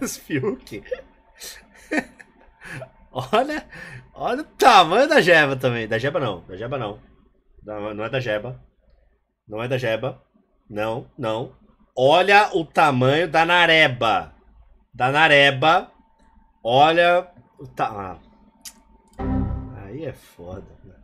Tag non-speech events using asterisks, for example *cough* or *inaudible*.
Charles Fiuk. *laughs* olha, olha o tamanho da Jeba também. Da Jeba não, da Jeba não. não é da Jeba. Não é da Jeba. Não, não. Olha o tamanho da Nareba. Da Nareba. Olha o tamanho. Aí é foda, cara. Né?